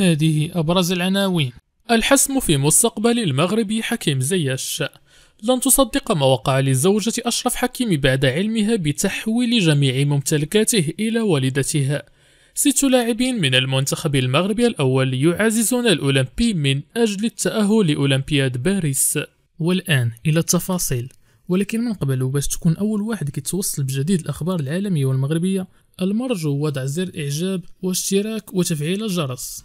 هذه أبرز العناوين الحسم في مستقبل المغربي حكيم زياش لن تصدق ما وقع لزوجة أشرف حكيم بعد علمها بتحويل جميع ممتلكاته إلى والدتها ست لاعبين من المنتخب المغربي الأول يعززون الأولمبي من أجل التأهل لأولمبياد باريس والآن إلى التفاصيل ولكن من قبل باش تكون أول واحد كيتوصل بجديد الأخبار العالمية والمغربية المرجو وضع زر إعجاب واشتراك وتفعيل الجرس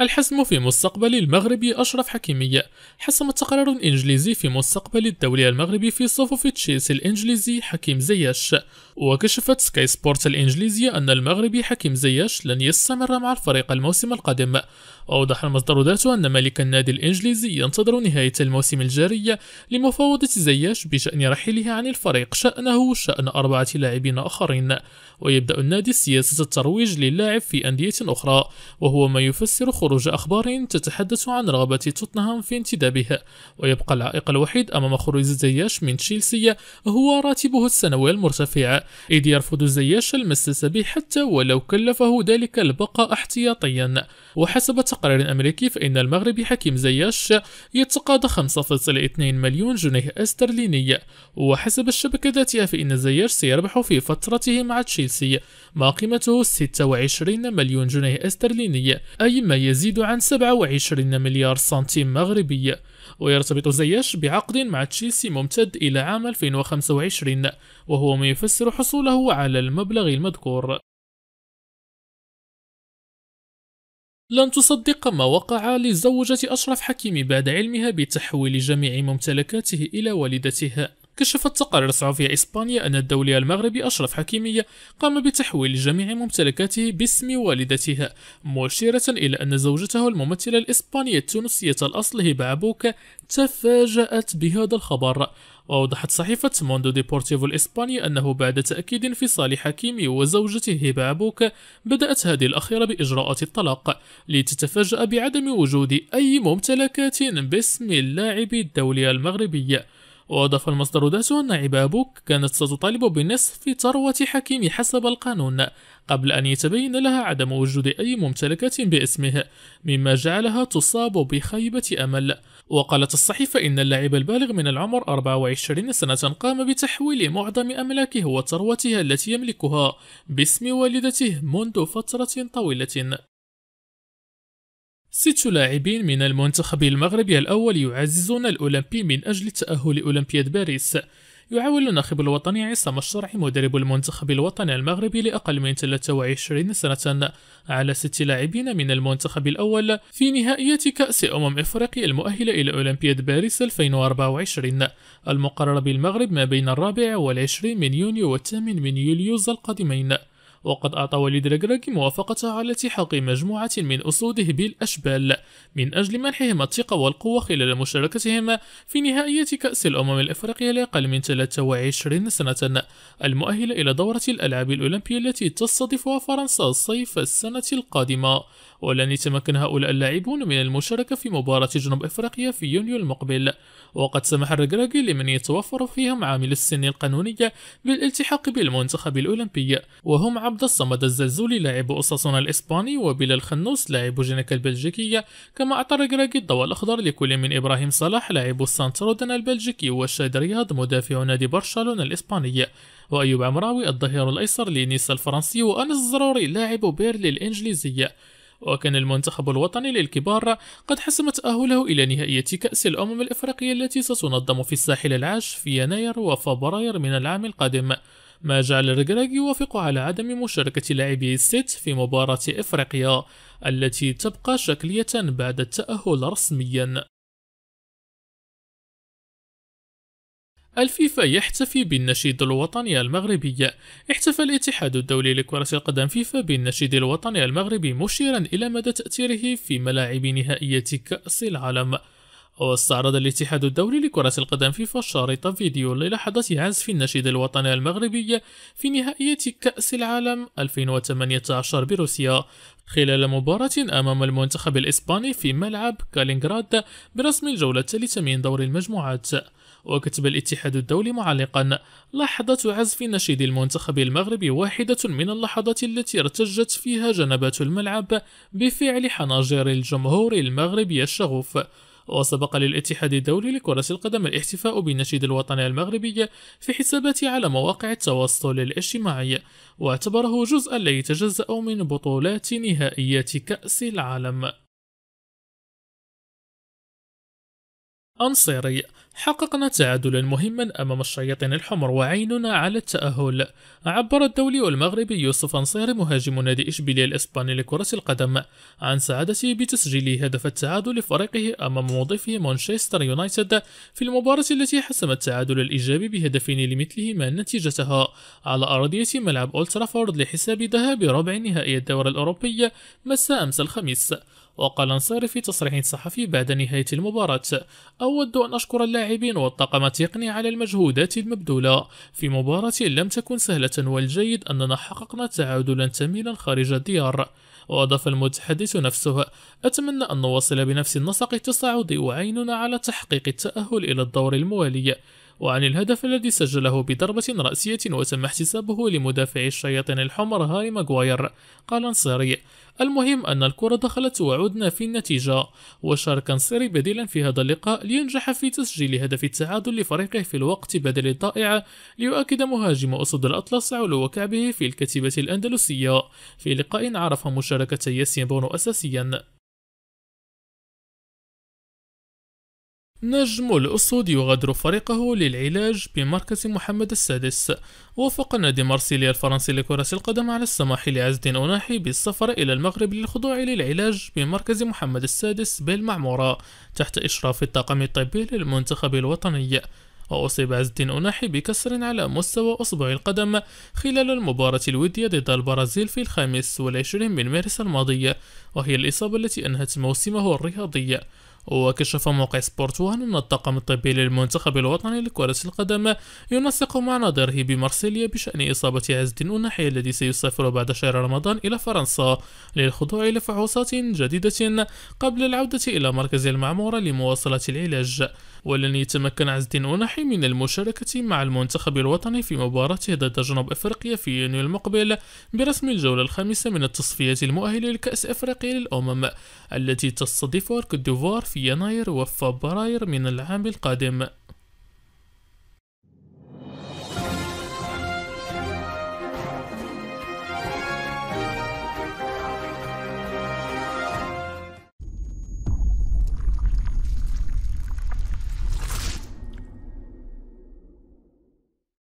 الحسم في مستقبل المغرب أشرف حكيمية حسم تقرير إنجليزي في مستقبل الدولي المغربي في صفوف تشيلسي الإنجليزي حكيم زياش وكشفت سكاي سبورت الإنجليزية أن المغربي حكيم زياش لن يستمر مع الفريق الموسم القادم وأوضح المصدر ذاته أن مالك النادي الإنجليزي ينتظر نهاية الموسم الجاري لمفاوضة زياش بشأن رحيله عن الفريق شأنه شأن أربعة لاعبين آخرين ويبدأ النادي سياسة الترويج للاعب في أندية أخرى وهو ما يفسر خروج أخبار تتحدث عن رغبة توتنهام في انتدابها ويبقى العائق الوحيد أمام خروج زياش من تشيلسي هو راتبه السنوي المرتفع إذ يرفض زياش المسس به حتى ولو كلفه ذلك البقاء احتياطيا وحسب تقرير أمريكي فإن المغربي حكيم زياش يتقاضى 5.2 مليون جنيه استرليني وحسب الشبكة ذاتها فإن زياش سيربح في فترته مع تشيلسي ما قيمته 26 مليون جنيه استرليني أي ما يزيد يزيد عن 27 مليار سنتيم مغربي ويرتبط زياش بعقد مع تشيلسي ممتد إلى عام 2025 وهو ما يفسر حصوله على المبلغ المذكور لن تصدق ما وقع لزوجة أشرف حكيمي بعد علمها بتحويل جميع ممتلكاته إلى والدتها كشفت تقارير صحفية إسبانيا أن الدولي المغربي أشرف حكيمية قام بتحويل جميع ممتلكاته باسم والدتها مشيرة إلى أن زوجته الممثلة الإسبانية التونسية الأصل هبة عبوكة تفاجأت بهذا الخبر وأوضحت صحيفة موندو ديبورتيفو الإسبانية أنه بعد تأكيد انفصال حكيمي وزوجته هبة عبوكة بدأت هذه الأخيرة بإجراءات الطلاق لتتفاجأ بعدم وجود أي ممتلكات باسم اللاعب الدولي المغربي وأضاف المصدر ذاته أن عبابوك كانت ستطالب بنصف ثروة حكيم حسب القانون قبل أن يتبين لها عدم وجود أي ممتلكات باسمه مما جعلها تصاب بخيبة أمل وقالت الصحيفة إن اللاعب البالغ من العمر 24 سنة قام بتحويل معظم أملاكه وثروتها التي يملكها باسم والدته منذ فترة طويلة ست لاعبين من المنتخب المغربي الأول يعززون الأولمبي من أجل التأهل أولمبياد باريس يعاول الناخب الوطني عصام الشرعي مدرب المنتخب الوطني المغربي لأقل من 23 سنة على ست لاعبين من المنتخب الأول في نهائية كأس أمم إفريقيا المؤهلة إلى أولمبياد باريس 2024 المقرر بالمغرب ما بين الرابع والعشرين من يونيو والثامن من يوليوز القادمين وقد أعطى وليد ركراكي موافقته على التحاق مجموعة من أسوده بالأشبال من أجل منحهم الثقة والقوة خلال مشاركتهم في نهائية كأس الأمم الأفريقية لأقل من 23 سنة المؤهلة إلى دورة الألعاب الأولمبية التي تستضيفها فرنسا صيف السنة القادمة ولن يتمكن هؤلاء اللاعبون من المشاركة في مباراة جنوب أفريقيا في يونيو المقبل وقد سمح الركراكي لمن يتوفر فيهم عامل السن القانونية بالالتحاق بالمنتخب الأولمبي وهم عبد الصمد الزلزولي لاعب أساسنا الإسباني وبلال الخنوس لاعب جنكا البلجيكية كما أعطى جراجي الضوء الأخضر لكل من إبراهيم صلاح لاعب سانت رودن البلجيكي والشاد رياض مدافع نادي برشلونة الإسباني وأيوب عمراوي الظهير الأيسر لنيس الفرنسي وأنس الزروري لاعب بيرلي الإنجليزية وكان المنتخب الوطني للكبار قد حسم تأهله إلى نهائية كأس الأمم الإفريقية التي ستنظم في الساحل العاج في يناير وفبراير من العام القادم ما جعل ريغريغ يوافق على عدم مشاركة لاعبي الست في مباراة إفريقيا التي تبقى شكلية بعد التأهل رسميا الفيفا يحتفي بالنشيد الوطني المغربي احتفى الاتحاد الدولي لكرة القدم فيفا بالنشيد الوطني المغربي مشيرا إلى مدى تأثيره في ملاعب نهائية كأس العالم واستعرض الاتحاد الدولي لكرة القدم فيفا شريط فيديو للحظة عزف النشيد الوطني المغربي في نهائية كأس العالم 2018 بروسيا خلال مباراة أمام المنتخب الإسباني في ملعب كالينغراد برسم الجولة الثالثة من دور المجموعات وكتب الاتحاد الدولي معلقا لحظة عزف نشيد المنتخب المغربي واحدة من اللحظات التي ارتجت فيها جنبات الملعب بفعل حناجر الجمهور المغربي الشغوف وسبق للاتحاد الدولي لكرة القدم الاحتفاء بالنشيد الوطني المغربي في حساباته على مواقع التواصل الاجتماعي واعتبره جزءا لا يتجزأ من بطولات نهائيات كأس العالم أنصيري حققنا تعادلا مهما أمام الشياطين الحمر وعيننا على التأهل عبر الدولي المغربي يوسف أنصيري مهاجم نادي إشبيلية الإسباني لكرة القدم عن سعادته بتسجيل هدف التعادل لفريقه أمام مضيفه مانشستر يونايتد في المباراة التي حسم التعادل الإيجابي بهدفين لمثلهما نتيجتها على أرضية ملعب أولترافورد لحساب ذهاب ربع نهائي الدوري الأوروبي مساء أمس الخميس وقال انصاري في تصريح صحفي بعد نهاية المباراة أود أن أشكر اللاعبين والطاقم التقني على المجهودات المبذولة في مباراة لم تكن سهلة والجيد أننا حققنا تعادلا تميلا خارج الديار وأضاف المتحدث نفسه أتمنى أن نواصل بنفس النسق التصاعدي وعيننا على تحقيق التأهل إلى الدور الموالي وعن الهدف الذي سجله بضربة رأسية وتم احتسابه لمدافع الشياطين الحمر هاري ماغواير قال أنصاري المهم أن الكرة دخلت وعدنا في النتيجة وشارك أنصاري بديلا في هذا اللقاء لينجح في تسجيل هدف التعادل لفريقه في الوقت بدل الضائع ليؤكد مهاجم أسود الأطلس علو كعبه في الكتيبة الأندلسية في لقاء عرف مشاركة ياسين بونو أساسيا نجم الأسود يغادر فريقه للعلاج بمركز محمد السادس وافق نادي مارسيليا الفرنسي لكرة القدم على السماح لعزد أناحي بالسفر إلى المغرب للخضوع للعلاج بمركز محمد السادس بالمعمورة تحت إشراف الطاقم الطبي للمنتخب الوطني وأصيب عز الدين أناحي بكسر على مستوى أصبع القدم خلال المباراة الودية ضد البرازيل في الخامس والعشرين من مارس الماضي وهي الإصابة التي أنهت موسمه الرياضي وكشف موقع سبورت وان أن الطاقم الطبي للمنتخب الوطني لكرة القدم ينسق مع نظيره بمارسيليا بشأن إصابة عز الدين الناحية الذي سيسافر بعد شهر رمضان إلى فرنسا للخضوع لفحوصات جديدة قبل العودة إلى مركز المعمورة لمواصلة العلاج ولن يتمكن عز الدين أناحي من المشاركة مع المنتخب الوطني في مباراته ضد جنوب أفريقيا في يونيو المقبل برسم الجولة الخامسة من التصفيات المؤهلة لكأس أفريقيا للأمم التي تستضيفها الكوت ديفوار في في يناير وفبراير من العام القادم